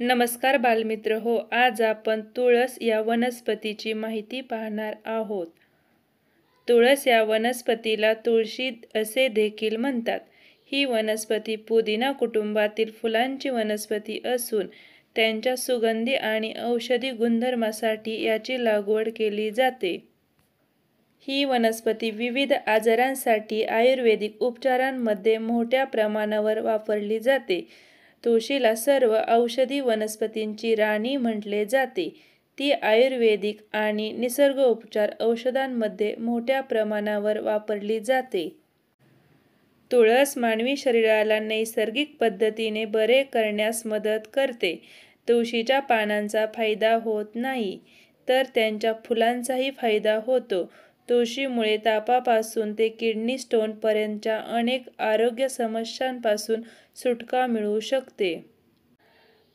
नमस्कार बालमित्र हो आज आपण तुळस या वनस्पतीची माहिती पाहणार आहोत तुळस या वनस्पतीला तुळशी असे देखील म्हणतात ही वनस्पती पुदिना कुटुंबातील फुलांची वनस्पती असून त्यांच्या सुगंधी आणि औषधी गुणधर्मासाठी याची लागवड केली जाते ही वनस्पती विविध आजारांसाठी आयुर्वेदिक उपचारांमध्ये मोठ्या प्रमाणावर वापरली जाते तुळशीला सर्व औषधी वनस्पतींची राणी म्हटले जाते ती आयुर्वेदिक आणि निसर्गोपचार औषधांमध्ये मोठ्या प्रमाणावर वापरली जाते तुळस मानवी शरीराला नैसर्गिक पद्धतीने बरे करण्यास मदत करते तुळशीच्या पानांचा फायदा होत नाही तर त्यांच्या फुलांचाही फायदा होतो तुळशीमुळे तापापासून ते किडनी स्टोनपर्यंतच्या अनेक आरोग्य समस्यांपासून सुटका मिळू शकते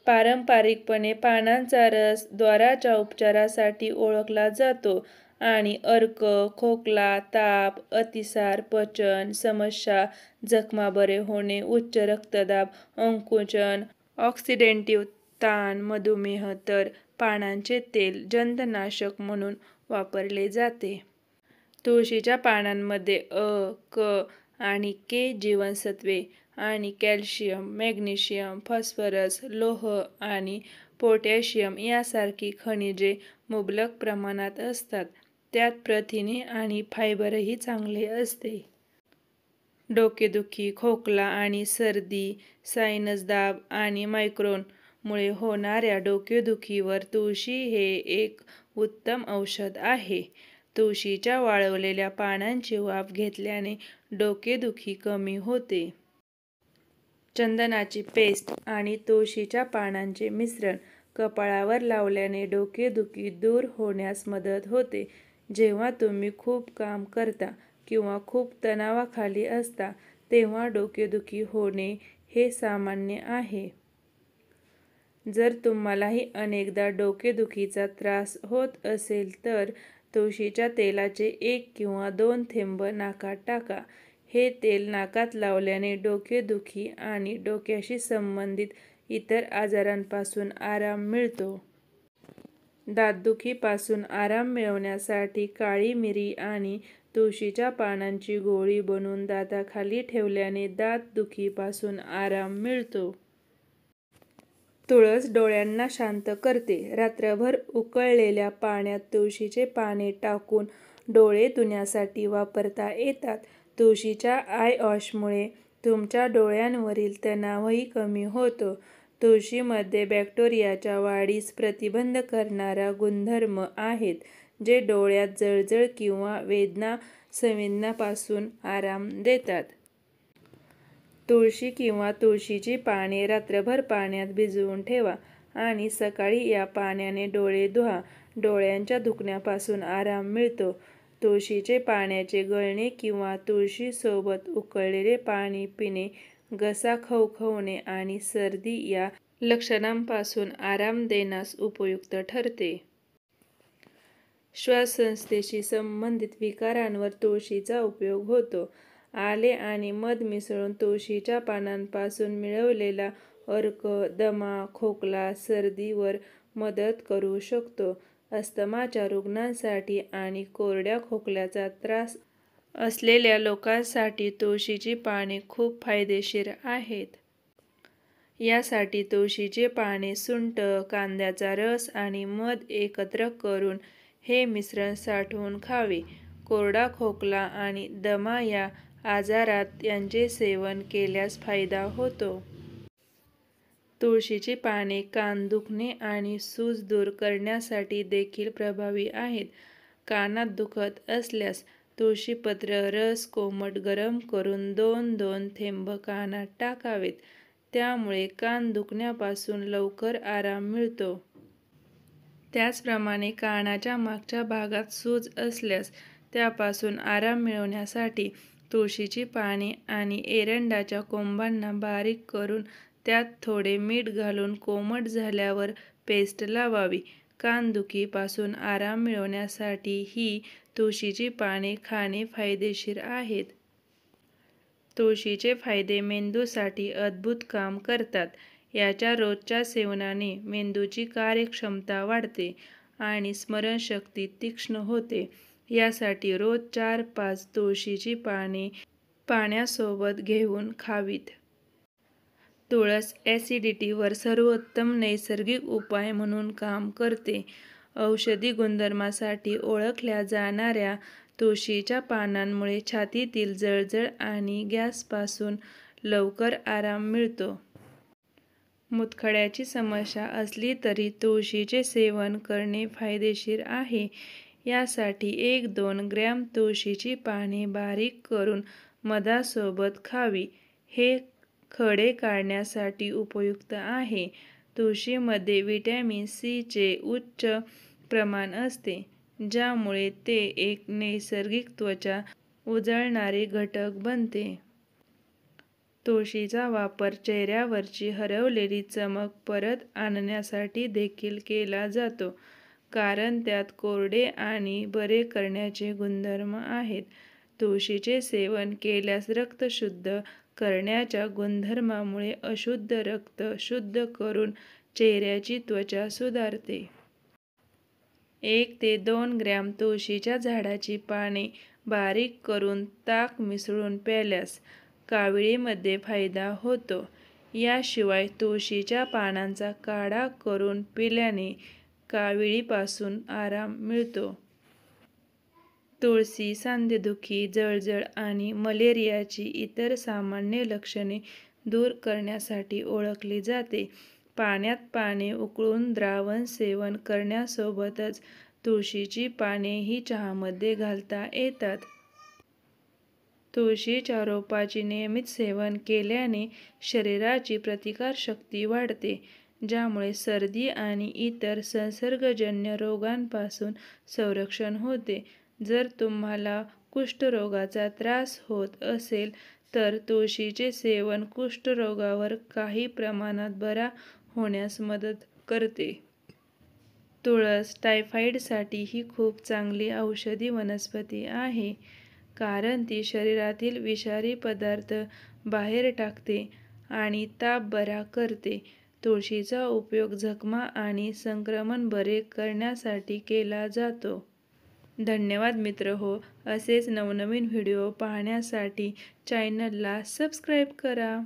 पारंपरिकपणे पानांचा रस द्वाराच्या उपचारासाठी ओळखला जातो आणि अर्क खोकला ताप अतिसार पचन समस्या जखमा बरे होणे उच्च रक्तदाब अंकुचन ऑक्सिडेंटिव्ह ताण मधुमेह तर पानांचे तेल जंतनाशक म्हणून वापरले जाते तुळशीच्या पानांमध्ये अ क आणि के जीवनसत्वे आणि कॅल्शियम मॅग्नेशियम फॉस्फरस लोह आणि पोटॅशियम यासारखी खनिजे मुबलक प्रमाणात असतात त्यात प्रथिने आणि फायबरही चांगले असते डोकेदुखी खोकला आणि सर्दी सायनस दाब आणि मायक्रोनमुळे होणाऱ्या डोकेदुखीवर तुळशी हे एक उत्तम औषध आहे तुळशीच्या वाळवलेल्या पानांची वाफ घेतल्याने डोकेदुखी कमी होते चंदनाची पेस्ट आणि तुळशीच्या पानांचे मिश्रण कपाळावर लावल्याने डोकेदुखी दूर होण्यास मदत होते जेव्हा तुम्ही खूप काम करता किंवा खूप तणावाखाली असता तेव्हा डोकेदुखी होणे हे सामान्य आहे जर तुम्हालाही अनेकदा डोकेदुखीचा त्रास होत असेल तर तुळशीच्या तेलाचे एक किंवा दोन थेंब नाकात टाका हे तेल नाकात लावल्याने डोकेदुखी आणि डोक्याशी संबंधित इतर आजारांपासून आराम मिळतो दातदुखीपासून आराम मिळवण्यासाठी काळी मिरी आणि तुळशीच्या पानांची गोळी बनवून दाताखाली ठेवल्याने दातदुखीपासून आराम मिळतो तुळस डोळ्यांना शांत करते रात्रभर उकळलेल्या पाण्यात तुळशीचे पाने टाकून डोळे धुण्यासाठी वापरता येतात तुळशीच्या ऑशमुळे तुमच्या डोळ्यांवरील तणावही कमी होतो तुळशीमध्ये बॅक्टेरियाच्या वाढीस प्रतिबंध करणारा गुणधर्म आहेत जे डोळ्यात जळजळ किंवा वेदना संवेदनापासून आराम देतात तुळशी किंवा तुळशीची पाने रात्रभर पाण्यात भिजवून ठेवा आणि सकाळी या पाण्याने डोळे धुवा डोळ्यांच्या दुखण्यापासून आराम मिळतो तुळशीचे पाण्याचे गळणे किंवा तुळशीसोबत उकळलेले पाणी पिणे घसा खवखवणे आणि सर्दी या लक्षणांपासून आराम देण्यास उपयुक्त ठरते संस्थेशी संबंधित विकारांवर तुळशीचा उपयोग होतो आले आणि मध मिसळून तुळशीच्या पानांपासून मिळवलेला अर्क दमा खोकला सर्दीवर मदत करू शकतो अस्तमाच्या रुग्णांसाठी आणि कोरड्या खोकल्याचा त्रास असलेल्या लोकांसाठी तुळशीची पाने खूप फायदेशीर आहेत यासाठी तुळशीचे पाने सुंट कांद्याचा रस आणि मध एकत्र करून हे मिश्रण साठवून खावे कोरडा खोकला आणि दमा या आजारात यांचे सेवन केल्यास फायदा होतो तुळशीची पाने कान दुखणे आणि सूज दूर करण्यासाठी देखील प्रभावी आहेत कानात दुखत असल्यास तुळशीपत्र रस कोमट गरम करून दोन दोन थेंब कानात टाकावेत त्यामुळे कान दुखण्यापासून लवकर आराम मिळतो त्याचप्रमाणे कानाच्या मागच्या भागात सूज असल्यास त्यापासून आराम मिळवण्यासाठी तुळशीची पाने आणि एरंडाच्या कोंबांना बारीक करून त्यात थोडे मीठ घालून कोमट झाल्यावर पेस्ट लावावी कानदुखीपासून आराम मिळवण्यासाठी ही तुळशीची पाने खाणे फायदेशीर आहेत तुळशीचे फायदे मेंदूसाठी अद्भुत काम करतात याच्या रोजच्या सेवनाने मेंदूची कार्यक्षमता वाढते आणि स्मरणशक्ती तीक्ष्ण होते यासाठी रोज चार पाच तुळशीची पाने पाण्यासोबत घेऊन खावीत तुळस ॲसिडिटीवर सर्वोत्तम नैसर्गिक उपाय म्हणून काम करते औषधी गुणधर्मासाठी ओळखल्या जाणाऱ्या तुळशीच्या पानांमुळे छातीतील जळजळ आणि गॅसपासून लवकर आराम मिळतो मुतखड्याची समस्या असली तरी तुळशीचे सेवन करणे फायदेशीर आहे यासाठी एक दोन ग्रॅम तुळशीची पाने बारीक करून मधासोबत खावी हे खडे काढण्यासाठी उपयुक्त आहे. तुळशीमध्ये व्हिटॅमिन सी चे उच्च प्रमाण असते, ज्यामुळे ते एक नैसर्गिक त्वचा उजळणारे घटक बनते. तुळशीचा वापर चेहऱ्यावरची हरवलेली चमक परत आणण्यासाठी देखील केला जातो, कारण त्यात कोरडे आणि बरे करण्याचे गुणधर्म आहेत. तुळशीचे सेवन केल्यास रक्त शुद्ध करण्याच्या गुणधर्मामुळे अशुद्ध रक्त शुद्ध करून चेहऱ्याची त्वचा सुधारते एक ते दोन ग्रॅम तुळशीच्या झाडाची पाने बारीक करून ताक मिसळून प्याल्यास काविळीमध्ये फायदा होतो याशिवाय तुळशीच्या पानांचा काढा करून पिल्याने काविळीपासून आराम मिळतो तुळशी सांधेदुखी जळजळ आणि मलेरियाची इतर सामान्य लक्षणे दूर करण्यासाठी ओळखली जाते पाण्यात पाने उकळून द्रावण सेवन करण्यासोबतच तुळशीची ही चहामध्ये घालता येतात तुळशीच्या रोपाची नियमित सेवन केल्याने शरीराची प्रतिकारशक्ती वाढते ज्यामुळे सर्दी आणि इतर संसर्गजन्य रोगांपासून संरक्षण होते जर तुम्हाला कुष्ठरोगाचा त्रास होत असेल तर तुळशीचे सेवन कुष्ठरोगावर काही प्रमाणात बरा होण्यास मदत करते तुळस टायफाईडसाठी ही खूप चांगली औषधी वनस्पती आहे कारण ती शरीरातील विषारी पदार्थ बाहेर टाकते आणि ताप बरा करते तुळशीचा उपयोग जखमा आणि संक्रमण बरे करण्यासाठी केला जातो धन्यवाद मित्र हो असेच नवनवीन व्हिडिओ पाहण्यासाठी चॅनलला सबस्क्राईब करा